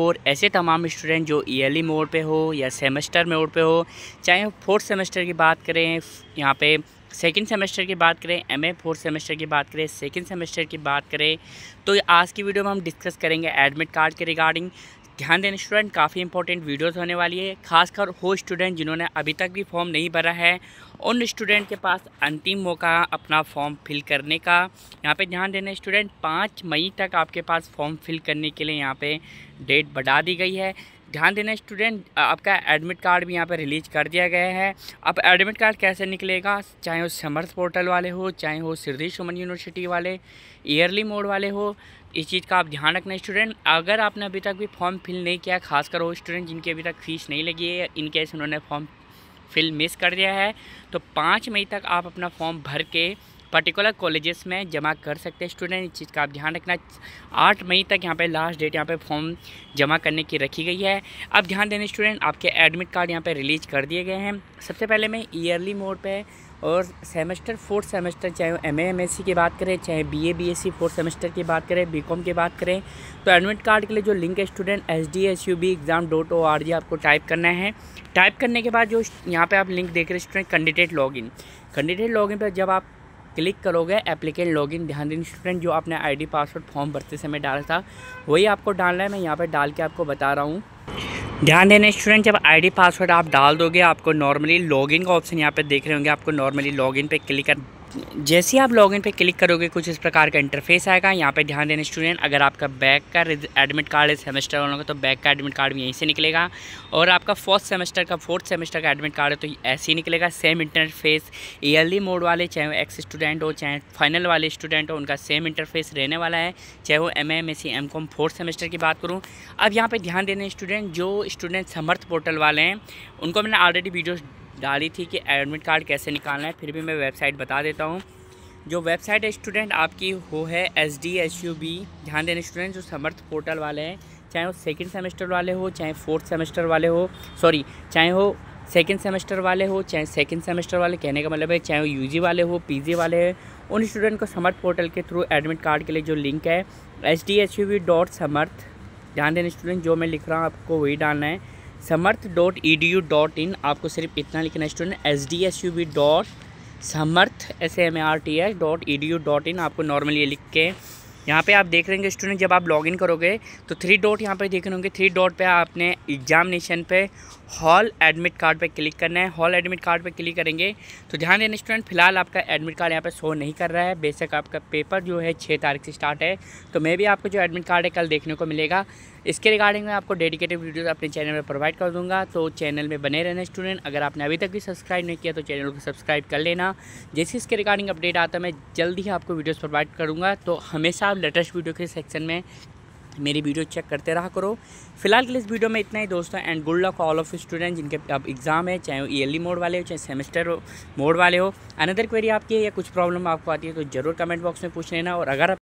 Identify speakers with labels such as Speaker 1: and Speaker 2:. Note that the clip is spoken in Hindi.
Speaker 1: और ऐसे तमाम स्टूडेंट जो ईयरली मोड पे हो या सेमेस्टर मोड पे हो चाहे फोर्थ सेमेस्टर की बात करें यहाँ पे सेकेंड सेमेस्टर की बात करें एम ए फोर्थ सेमेस्टर की बात करें सेकेंड सेमेस्टर की बात करें तो आज की वीडियो में हम डिस्कस करेंगे एडमिट कार्ड के रिगार्डिंग ध्यान देने स्टूडेंट काफ़ी इंपॉर्टेंट वीडियोस होने वाली है खासकर वो स्टूडेंट जिन्होंने अभी तक भी फॉर्म नहीं भरा है उन स्टूडेंट के पास अंतिम मौका अपना फॉर्म फिल करने का यहाँ पे ध्यान देने स्टूडेंट पाँच मई तक आपके पास फॉर्म फिल करने के लिए यहाँ पे डेट बढ़ा दी गई है ध्यान देना स्टूडेंट आपका एडमिट कार्ड भी यहाँ पर रिलीज कर दिया गया है अब एडमिट कार्ड कैसे निकलेगा चाहे वो समर्थ पोर्टल वाले हो चाहे वो सिरदी सुमन यूनिवर्सिटी वाले ईयरली मोड वाले हो इस चीज़ का आप ध्यान रखना स्टूडेंट अगर आपने अभी तक भी फॉर्म फिल नहीं किया खासकर वो स्टूडेंट जिनकी अभी तक फीस नहीं लगी है इनकेस उन्होंने फॉर्म फिल मिस कर दिया है तो पाँच मई तक आप अपना फॉर्म भर के पर्टिकुलर कॉलेजेस में जमा कर सकते हैं स्टूडेंट इस चीज़ का आप ध्यान रखना आठ मई तक यहाँ पे लास्ट डेट यहाँ पे फॉर्म जमा करने की रखी गई है अब ध्यान देने स्टूडेंट आपके एडमिट कार्ड यहाँ पे रिलीज कर दिए गए हैं सबसे पहले मैं ईयरली मोड पे और सेमेस्टर फोर्थ सेमेस्टर चाहे वो एम एम एस सी की बात करें चाहे B A B S C fourth semester की बात करें बी कॉम की बात करें तो एडमिट कार्ड के लिए जो लिंक है student S D S U B exam dot O R G आपको टाइप करना है टाइप करने के बाद जो यहाँ पे आप लिंक देख रहे हैं student candidate login candidate login पर जब आप क्लिक करोगे एप्लीकेंट लॉगिन ध्यान दें स्टूडेंट जो आपने आईडी पासवर्ड फॉर्म भरते समय डाला था वही आपको डालना है मैं यहाँ पर डाल के आपको बता रहा हूँ ध्यान देने स्टूडेंट जब आईडी पासवर्ड आप डाल दोगे आपको नॉर्मली लॉगिन का ऑप्शन यहाँ पे देख रहे होंगे आपको नॉर्मली लॉगिन पे क्लिक कर जैसे ही आप लॉगिन पे क्लिक करोगे कुछ इस प्रकार का इंटरफेस आएगा यहाँ पे ध्यान देना स्टूडेंट अगर आपका बैक का एडमिट कार्ड है सेमेस्टर वालों का तो बैक का एडमिट कार्ड भी यहीं से निकलेगा और आपका फर्स्ट सेमेस्टर का फोर्थ सेमेस्टर का एडमिट कार्ड है तो ऐसे ही निकलेगा सेम इंटरफेस ईयरली मोड वाले चाहे वो एक्स स्टूडेंट हो चाहे फाइनल वाले स्टूडेंट हो उनका सेम इंटरफेस रहने वाला है चाहे वो M M S M com fourth semester की बात करूँ अब यहाँ पर ध्यान देना स्टूडेंट जो स्टूडेंट समर्थ पोर्टल वाले हैं उनको मैंने ऑलरेडी वीडियो डाली थी कि एडमिट कार्ड कैसे निकालना है फिर भी मैं वेबसाइट बता देता हूँ जो वेबसाइट है स्टूडेंट आपकी हो है S D S U B ध्यान देने स्टूडेंट जो समर्थ पोर्टल वाले हैं चाहे वो सेकेंड सेमेस्टर वाले हो चाहे फोर्थ सेमेस्टर वाले हो सॉरी चाहे हो सेकेंड सेमेस्टर वाले हो चाहे सेकेंड सेमेस्टर वाले कहने का मतलब है चाहे वो यू वाले हो पी वाले हैं उन स्टूडेंट को समर्थ पोर्टल के थ्रू एडमिट कार्ड के लिए जो लिंक है H D S U B dot Samarth ध्यान देने स्टूडेंट जो मैं लिख रहा हूँ आपको वही डालना है Samarth dot E D U dot in आपको सिर्फ इतना लिखना है student S D S U B dot Samarth S M A R T S dot E D U dot in आपको नॉर्मली ये लिख के यहाँ पे आप देख हैं स्टूडेंट जब आप लॉगिन करोगे तो थ्री डॉट यहाँ पे देख रहे होंगे थ्री डॉट पे आपने एग्जामिनेशन पे हॉल एडमिट कार्ड पे क्लिक करना है हॉल एडमिट कार्ड पे क्लिक करेंगे तो ध्यान देना स्टूडेंट फिलहाल आपका एडमिट कार्ड यहाँ पे शो नहीं कर रहा है बेशक आपका पेपर जो है छः तारीख से स्टार्ट है तो मे भी आपको जो एडमिट कार्ड है कल देखने को मिलेगा इसके रिगार्डिंग मैं आपको डेडिकेटेड वीडियोज़ अपने चैनल में प्रोवाइड कर दूंगा तो चैनल में बने रहना स्टूडेंट अगर आपने अभी तक भी सब्सक्राइब नहीं किया तो चैनल को सब्सक्राइब कर लेना जैसे इसके रिगार्डिंग अपडेट आता है मैं जल्दी ही आपको वीडियोज़ प्रोवाइड करूँगा तो हमेशा आप लेटेस्ट वीडियो के सेक्शन में मेरी वीडियो चेक करते रहा करो फिलहाल के लिए इस वीडियो में इतना ही दोस्तों and good luck all of student जिनके अब एग्ज़ाम है चाहे ईयरली मोड e e वाले हो चाहे सेमेस्टर मोड वाले हो अनदर क्वेरी आपकी है या कुछ प्रॉब्लम आपको आती है तो ज़रूर कमेंट बॉक्स में पूछ लेना और अगर